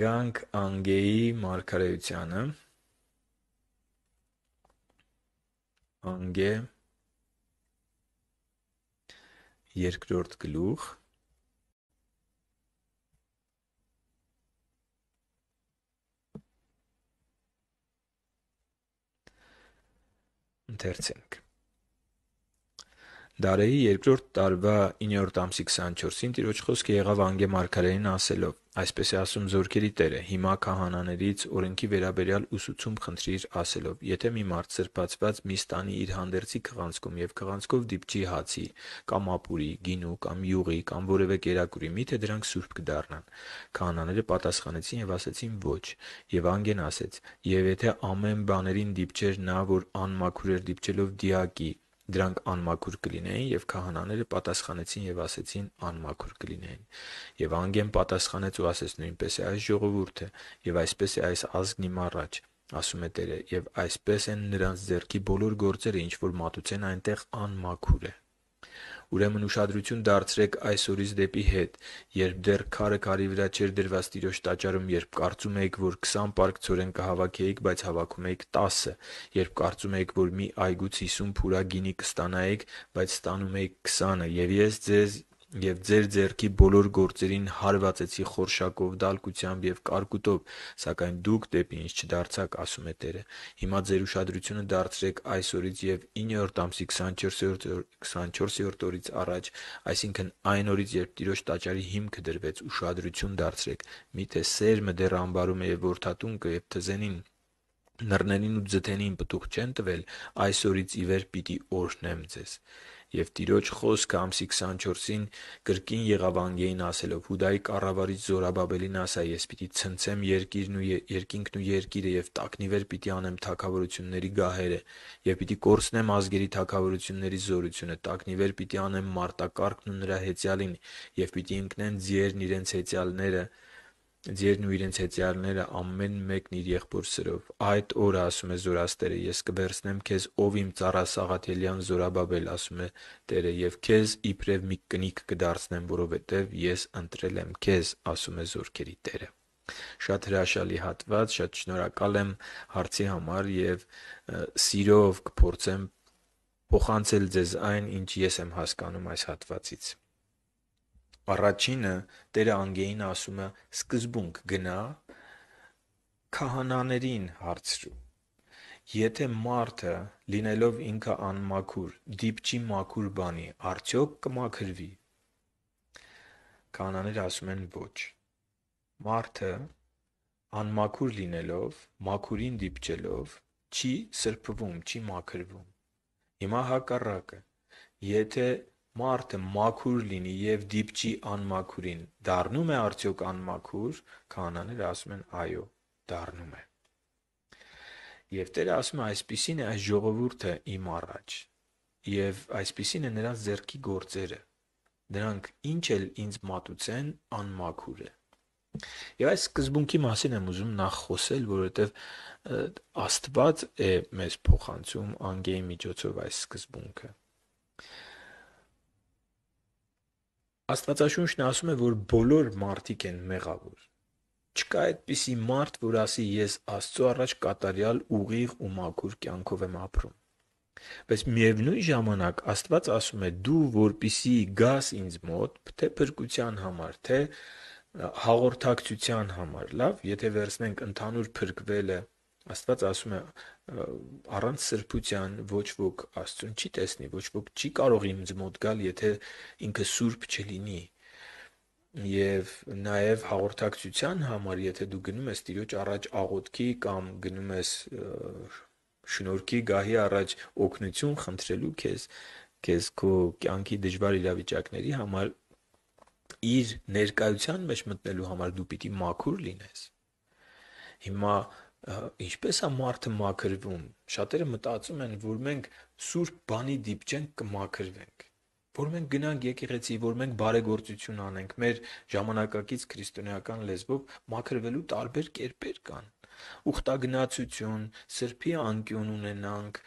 Գանք Անգեի մարգարեությանը։ Անգե երկրորդ գլուխ ընթերցենք Դարեի երկրորդ տարվա 9-րդ ամսի 24-ին Տիրոջ խոսքը եղավ Անգե Մարգարեին ասելով. «Այսպես է ասում Զորքերի Տերը. հիմա քահանաներից օրենքի վերաբերյալ ուսուցում խնդրիր ասելով. եթե մի մարդ սրբացված միս տանի իր հանդերձի քղանցքում և քղանցքով դիպչի հացի, կամ ապուրի, գինու, կամ յուղի, կամ որևէ կերակուրի, մի՞թե դրանք սուրբ կդառնան»: Քահանաները պատասխանեցին և ասեցին. «Ոչ»: Եվ Անգեն ասեց. «Եվ եթե ամեն բաներին դիպչեր նա, որ անմաքուր էր դիպչելով դիակի, դրանք անմաքուր կլինեին եւ քահանաները պատասխանեցին եւ ասեցին անմաքուր կլինեին եւ անգեն պատասխանեց ու ասեց նույնպես է այս ժողովուրդը եւ այսպես է այս ազգն իմ առաջ ասում է Տերը եւ այսպես են նրանց ձեռքի բոլոր գործերը ինչ որ մատուցեն այնտեղ անմաքուր է Ուրեմն ուշադրություն դարձրեք այսօրից դեպի հետ, երբ դեռ քարը քարի վրա չէր դրված Տիրոջ տաճարում, երբ կարծում էիք, որ քսան պարկ ցորեն կհավաքեիք, բայց հավաքում էիք տասը, երբ կարծում էիք, որ մի այգուց հիսուն փուրա գինի կստանայիք, բայց ստանում էիք քսանը։ Եվ ես ձեզ Եվ ձեր ձեռքի բոլոր գործերին հարվածեցի խորշակով, դալկությամբ և կարկուտով, սակայն դուք դեպի ինձ չդարձաք, ասում է Տերը։ Հիմա ձեր ուշադրությունը դարձրեք այսօրից և ինյոթ ամսի քսանչորսերորդ օրից առաջ, այսինքն՝ այն օրից, երբ Տիրոջ տաճարի հիմքը դրվեց, ուշադրություն դարձրեք, միթե սերմը դեռ ամբարում է և որդատունքը և թզենին, նռներին ու ձթենին պտուղ չեն տվել, այսօրից ի վեր պիտի օրհնեմ ձեզ։ Եվ Տիրոջ խոսքը ամսի 24-ին կրկին եղավ Անգեին ասելով. «Հուդայի կառավարիչ Զորաբաբելին ասա. «Ես պիտի ցնցեմ երկինքն ու երկիրը և տակնիվեր պիտի անեմ թագավորությունների գահերը, և պիտի կորցնեմ ազգերի թագավորությունների զորությունը, տակնիվեր պիտի անեմ մարտակարգն ու նրա հեծյալին, և պիտի ընկնեն ձիերն իրենց հեծյալները, Ձերն ու իրենց հետյալները ամեն մեկն իր եղբոր սրով։ Այդ օրը, ասում է զորաստերը, ես կբերձնեմ քեզ, ով իմ ծառասաղաթելյան զորաբաբել, ասում է Տերը, և քեզ իբրև մի կնիկ կդարձնեմ, որովհետև ես ընտրել եմ քեզ, ասում է զորքերի Տերը։ Շատ հրաշալի հատված։ Շատ շնորհակալ եմ հարցի համար և սիրով կփորձեմ փոխանցել ձեզ այն, ինչ ես եմ հասկանում այս հատվածից։ Առաջինը Տեր Անգեին ասում է. «Սկզբունք գնա քահանաներին հարցրու»։ Եթե մարդը, լինելով ինքը անմաքուր, դիպչի մաքուր բանի, արդյոք կմաքրվի՞։ Քահանաները ասում են՝ ոչ։ Մարդը, անմաքուր լինելով, մաքուրին դիպչելով, չի սրբվում, չի մաքրվում։ Հիմա հակառակը. եթե մարդը մաքուր լինի եւ դիպչի անմաքուրին, դառնում է արդյոք անմաքուր, քանաները ասում են այո, դառնում է։ Եվ Տերը ասում է այսպիսին է այս ժողովուրդը իմ առաջ։ Եվ այսպիսին է նրանց ձեռքի գործերը։ Նրանք ինչ էլ ինձ մատուցեն, անմաքուր է։ Եվ այս սկզբունքի մասին եմ ուզում նախ խոսել, որովհետև Աստված է մեզ փոխանցում անգեի միջոցով այս սկզբունքը։ Աստվածաշունչն ասում է, որ բոլոր մարդիկ են մեղավոր։ Չկա այդպիսի մարդ, որ ասի ես Աստծո առաջ կատարյալ ուղիղ ու մաքուր կյանքով եմ ապրում։ Բայց միևնույն ժամանակ Աստված ասում է՝ դու որպիսի գաս ինձ մոտ, թե փրկության համար, թե հաղորդակցության համար, լավ, եթե վերցնենք ընդհանուր փրկվելը Աստված ասում է առանց սրբության ոչ ոք Աստծուն չի տեսնի, ոչ ոք չի կարող ինձ մոտ գալ, եթե ինքը սուրբ չլինի։ Եվ նաև հաղորդակցության համար, եթե դու գնում ես Տիրոջ առաջ աղոթքի կամ գնում ես շնորհքի գահի առաջ օգնություն խնդրելու քեզ, քեզ քո կյանքի դժվար իրավիճակների համար իր ներկայության մեջ մտնելու համար դու պիտի մաքուր լինես։ Հիմա ինչպես է մարդը մաքրվում։ Շատերը մտածում են, որ մենք սուրբ բանի դիպչենք կմաքրվենք, որ մենք գնանք եկեղեցի, որ մենք բարեգործություն անենք։ Մեր ժամանակակից քրիստոնեական լեզվով մաքրվելու տարբեր կերպեր կան։ Ուխտագնացություն, սրբի անկյուն ունենանք,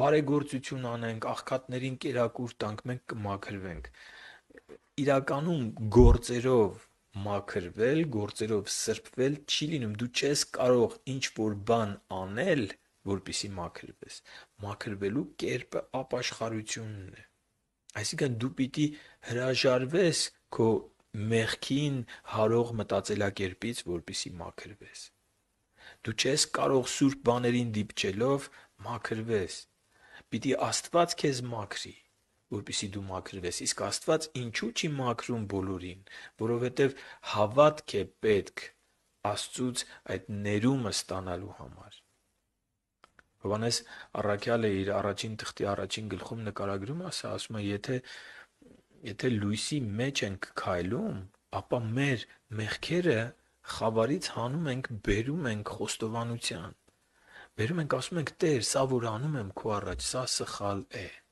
բարեգործություն անենք, աղքատներին կերակուր տանք, մենք կմաքրվենք։ Իրականում գործերով մաքրվել, գործերով սրբվել չի լինում։ Դու չես կարող ինչ որ բան անել, որպիսի մաքրվես։ Մաքրվելու կերպը ապաշխարությունն է։ Այսինքն դու պիտի հրաժարվես քո մեղքին հարող մտածելակերպից, որպիսի մաքրվես։ Դու չես կարող սուրբ բաներին դիպչելով մաքրվես։ Պիտի Աստված քեզ մաքրի որպիսի դու մաքրվես։ Իսկ Աստված ինչու՞ չի մաքրում բոլորին, որովհետև հավատք է պետք Աստծուց այդ ներումը ստանալու համար։ Հովանես Առաքյալը իր առաջին թղթի առաջին գլխում նկարագրում ասա, ասում է, եթե եթե լույսի մեջ ենք քայլում, ապա մեր մեղքերը խավարից հանում ենք, բերում ենք խոստովանության։ Բերում ենք, ասում ենք, Տեր, սա որ անում եմ քո առաջ, սա սխալ է։ սա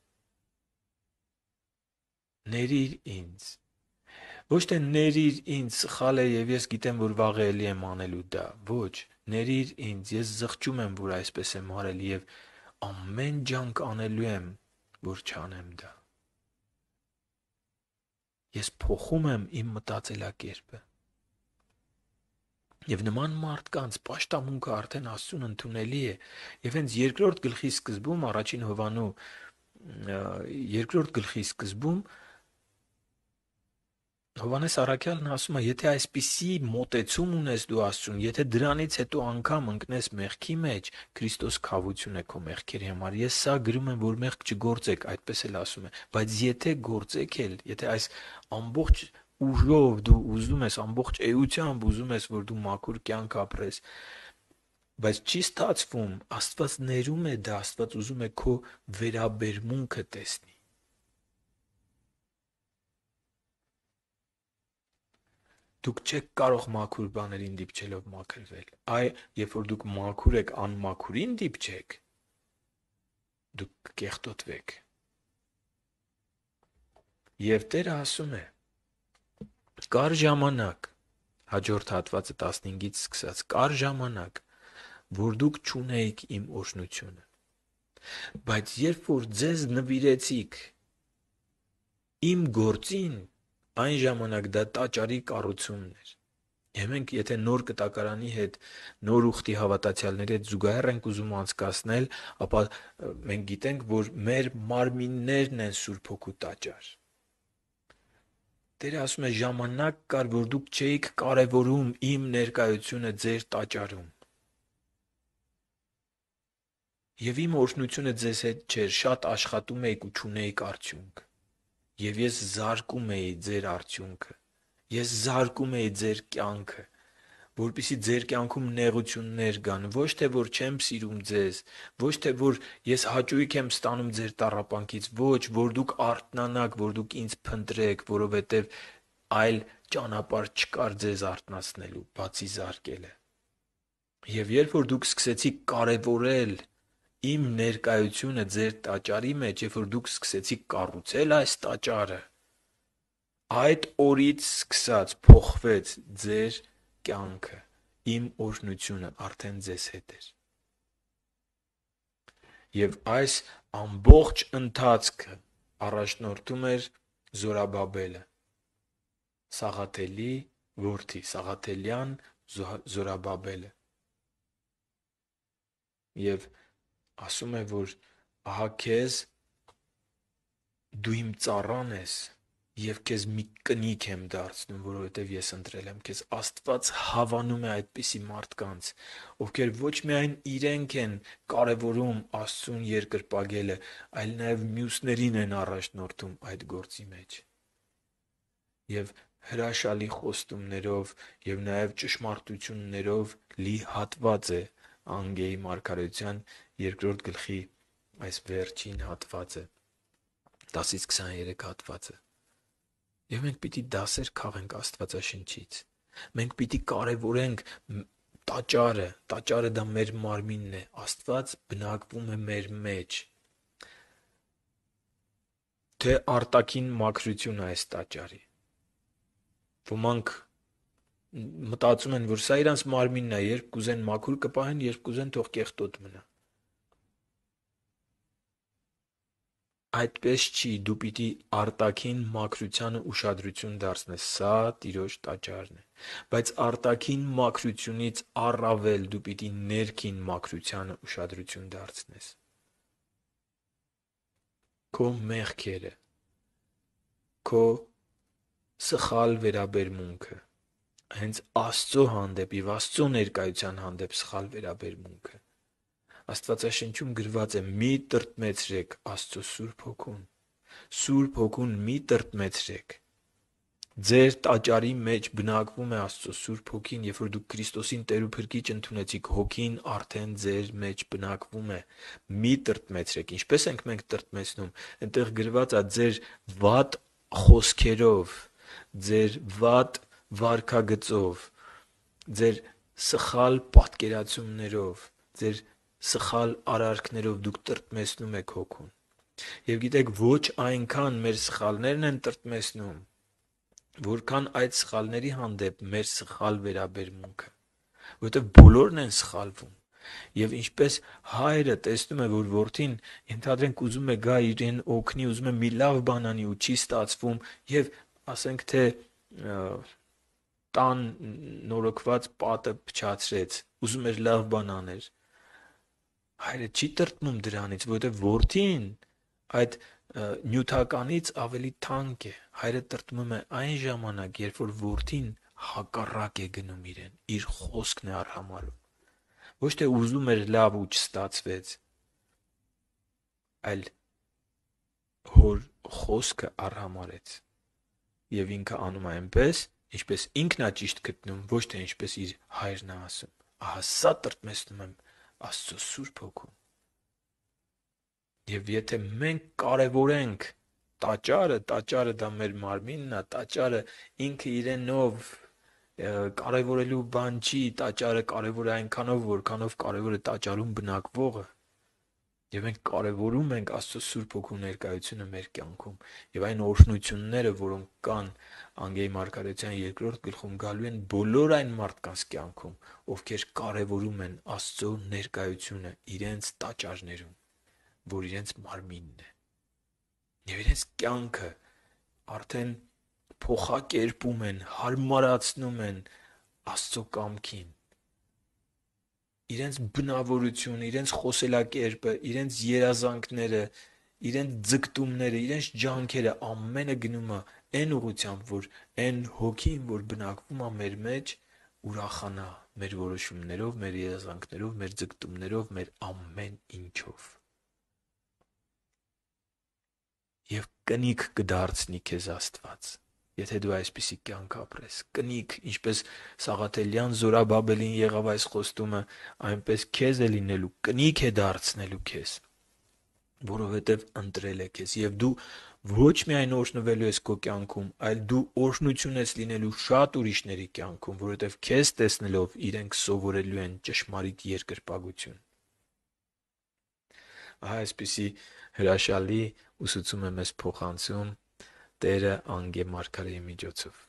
ներիր ինձ։ Ոչ թե ներիր ինձ, սխալ է եւ ես գիտեմ, որ վաղելի եմ անելու դա։ Ոչ, ներիր ինձ, ես զղջում եմ, որ այսպես եմ արել եւ ամեն ջանք անելու եմ, որ չանեմ դա։ Ես փոխում եմ իմ մտածելակերպը։ Եվ նման մարդկանց աշտամունքը արդեն աստուն ընդունելի է, եւ հենց երկրորդ գլխի սկզբում առաջին Հովանու երկրորդ գլխի սկզբում Հովանես Առաքյալն ասում է, եթե այսպիսի մոտեցում ունես դու Աստծուն, եթե դրանից հետո անգամ ընկնես մեղքի մեջ, Քրիստոս քավություն է քո մեղքերի համար։ Ես սա գրում եմ, որ մեղք չգործեք, այդպես էլ ասում է, բայց եթե գործեք էլ, եթե այս ամբողջ ուժով դու ուզում ես, ամբողջ էությամբ ուզում ես, որ դու մաքուր կյանք ապրես, բայց չի ստացվում, Աստված ներում է դա, Աստված ուզում է քո վերաբերմունքը տեսնի։ Դուք չեք կարող մաքուր բաներին դիպչելով մաքրվել։ Այ երբ որ դուք մաքուր եք, անմաքուրին դիպչեք, դուք կեղտոտվեք։ Եվ Տերը ասում է. կար ժամանակ, հաջորդ հատվածը 15-ից սկսած, կար ժամանակ, որ դուք ճունեիք իմ օրհնությունը բայց երբ որ ձեզ նվիրեցիք իմ գործին Այն ժամանակ դա տաճարի կառուցումն էր։ Եվ մենք եթե նոր կտակարանի հետ, նոր ուխտի հավատացյալների հետ զուգահեռ ենք ուզում անցկасնել, ապա մենք գիտենք, որ մեր մարմիններն են Սուրբ Հոգու տաճար։ Տերը ասում է ժամանակ կար, որ դուք չէիք կարևորում իմ ներկայությունը ձեր տաճարում։ Եվ իմ օրհնությունը ձեզ հետ չէր, շատ աշխատում էիք ու չունեիք արդյունք։ Եվ ես զարկում էի ձեր արդյունքը։ Ես զարկում էի ձեր կյանքը, որpիսի ձեր կյանքում նեղություններ գան, ոչ թե որ չեմ սիրում ձեզ, ոչ թե որ ես հաճույք եմ ստանում ձեր տառապանքից, ոչ, որ դուք արթնանաք, որ դուք ինձ փնտրեք, որովհետև այլ ճանապարհ չկար ձեզ արթնացնելու, բացի զարկելը։ Եվ երբ որ դուք սկսեցիք կարևորել իմ ներկայությունը ձեր տաճարի մեջ, երբ որ դուք սկսեցիք կառուցել այս տաճարը, այդ օրից սկսած փոխվեց ձեր կյանքը։ Իմ օրհնությունը արդեն ձեզ հետ էր։ Եվ այս ամբողջ ընթացքը առաջնորդում էր Զորաբաբելը։ Սաղաթելի որդի, Սաղաթելյան Զորաբաբելը։ Եվ զո, ասում է, որ ահա քեզ դու իմ ծառան ես եւ քեզ մի կնիք եմ դարձնում, որովհետեւ ես ընտրել եմ քեզ։ Աստված հավանում է այդպիսի մարդկանց, ովքեր ոչ միայն իրենք են կարևորում Աստծուն երկրպագելը, այլ նաեւ մյուսներին են առաջնորդում այդ գործի մեջ։ Եվ հրաշալի խոստումներով եւ նաեւ ճշմարտություններով լի հատված է Անգեի մարգարեության երկրորդ գլխի այս վերջին հատվածը 10-ից 23 հատվածը։ Եվ մենք պիտի դասեր քաղենք Աստվածաշնչից։ Մենք պիտի կարևորենք տաճարը, տաճարը դա մեր մարմինն է։ Աստված բնակվում է մեր մեջ։ Թե արտակին մաքրություն է այս տաճարի։ Ոմանք մտածում են, որ սա իրանց մարմինն է, երբ կուզեն մաքուր կպահեն, երբ կուզեն թող կեղտոտ մնա։ Այդպես չի, դու պիտի արտակին մաքրությանը ուշադրություն դարձնես, սա տիրոջ տաճարն է։ Բայց արտակին մաքրությունից առավել դու պիտի ներքին մաքրությանը ուշադրություն դարձնես։ Քո մեղքերը, քո սխալ վերաբերմունքը հենց Աստծո հանդեպ եւ Աստծո ներկայության հանդեպ սխալ վերաբերմունքը։ Աստվածաշնչում գրված է. «Մի տրտմեցրեք Աստծո Սուրբ Հոգուն»։ Սուրբ Հոգուն մի տրտմեցրեք։ Ձեր տաճարի մեջ բնակվում է Աստծո Սուրբ Հոգին, երբ որ դուք Քրիստոսին Տեր ու Փրկիչ ընդունեցիք, Հոգին արդեն ձեր մեջ բնակվում է։ Մի տրտմեցրեք։ Ինչպե՞ս ենք մենք տրտմեցնում։ Այնտեղ գրված է ձեր վատ խոսքերով, ձեր վատ վարկագծով, ձեր սխալ պատկերացումներով, ձեր սխալ արարքներով դուք տրտմեսնում եք հոգուն։ Եվ գիտեք, ոչ այնքան մեր սխալներն են տրտմեսնում, որքան այդ սխալների հանդեպ մեր սխալ վերաբերմունքը, որտեղ բոլորն են սխալվում։ Եվ ինչպես հայրը տեսնում է, որ որդին ընդհանրենք ուզում է գա իրեն օգնի, ուզում է մի լավ բան անի ու չի ստացվում, եւ ասենք թե և, տան նորոգված պատը փչացրեց, ուզում էր լավ բան աներ։ Հայրը չի տրտմում դրանից, որովհետև worth-ին այդ նյութականից ավելի թանկ է։ Հայրը տրտմում է այն ժամանակ, երբ որ worth-ին հակառակ է գնում իրեն, իր խոսքն է արհամարում։ Ոչ թե ուզում էր լավ ու չստացվեց, այլ հոր խոսքը արհամարեց։ Եվ ինքը անում է այնպես, ինչպես ինքն է ճիշտ գտնում, ոչ թե ինչպես իր հայրն է ասում։ Ահա սա տրտմեցնում եմ Աստծո Սուրբ Հոգուն։ Եվ եթե մենք կարևորենք տաճարը, տաճարը դա մեր մարմինն է, տաճարը ինքը իրենով կարևորելու բան չի, տաճարը կարևոր է այնքանով, որքանով կարևոր է տաճարում բնակվողը։ Եվ մենք կարևորում ենք Աստծո Սուրբ Հոգու ներկայությունը մեր կյանքում, եւ այն օրհնությունները, որոնք կան Անգեյ Մարգարեթյան երկրորդ գլխում գալու են բոլոր այն մարդկանց կյանքում, ովքեր կարևորում են Աստծո ներկայությունը իրենց տաճարներում, որ իրենց մարմինն է։ Եվ իրենց կյանքը արդեն փոխակերպում են, հարմարացնում են Աստծո կամքին իրենց բնավորությունը, իրենց խոսելակերպը, իրենց երազանքները, իրենց ձգտումները, իրենց ջանքերը ամենը գնում է այն ուղությամբ, որ այն հոգին, որ բնակվում է մեր մեջ, ուրախանա մեր որոշումներով, մեր երազանքներով, մեր ձգտումներով, մեր ամեն ինչով։ Եվ կնիկ կդարձնի քեզ Աստված։ Եթե դու այսպիսի կյանք ապրես, կնիկ, ինչպես Սաղաթելյան Զորաբաբելին եղավ այս խոստումը, այնպես քեզ է լինելու, կնիկ է դարձնելու քեզ, որովհետև ընտրել է քեզ, եւ դու ոչ միայն օրհնվելու ես քո կյանքում, այլ դու օրհնություն ես լինելու շատ ուրիշների կյանքում, որովհետև քեզ տեսնելով իրենք սովորելու են ճշմարիտ երկրպագություն։ Ահա այսպիսի հրաշալի ուսուցում եմ ես փոխանցում Տերը անգե Մարգարեի միջոցով։